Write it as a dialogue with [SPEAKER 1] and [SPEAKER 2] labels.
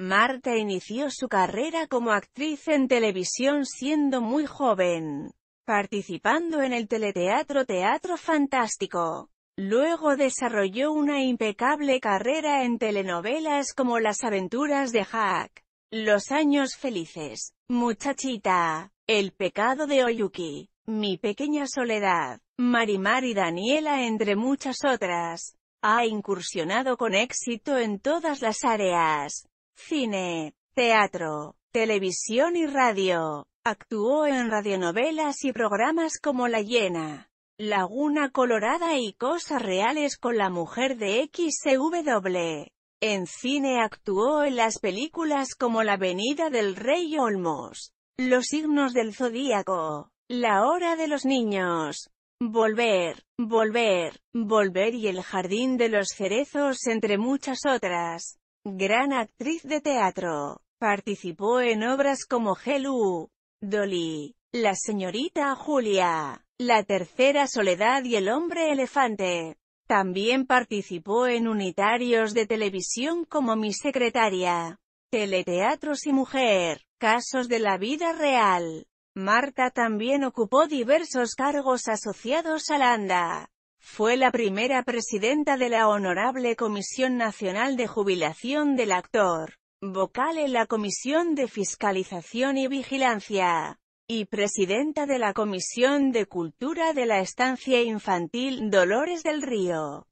[SPEAKER 1] Marta inició su carrera como actriz en televisión siendo muy joven, participando en el teleteatro Teatro Fantástico. Luego desarrolló una impecable carrera en telenovelas como Las aventuras de Jack, Los años felices, Muchachita, El pecado de Oyuki, Mi pequeña soledad, Marimar y Daniela entre muchas otras. Ha incursionado con éxito en todas las áreas, cine, teatro, televisión y radio. Actuó en radionovelas y programas como La Hiena, Laguna Colorada y Cosas Reales con la mujer de XW. En cine actuó en las películas como La Avenida del Rey Olmos, Los signos del Zodíaco, La Hora de los Niños, Volver, Volver, Volver y El Jardín de los Cerezos entre muchas otras. Gran actriz de teatro. Participó en obras como Gelu, Dolly, La señorita Julia, La tercera soledad y El hombre elefante. También participó en unitarios de televisión como Mi secretaria, Teleteatros y Mujer, Casos de la vida real. Marta también ocupó diversos cargos asociados a la ANDA. Fue la primera presidenta de la Honorable Comisión Nacional de Jubilación del Actor, vocal en la Comisión de Fiscalización y Vigilancia, y presidenta de la Comisión de Cultura de la Estancia Infantil Dolores del Río.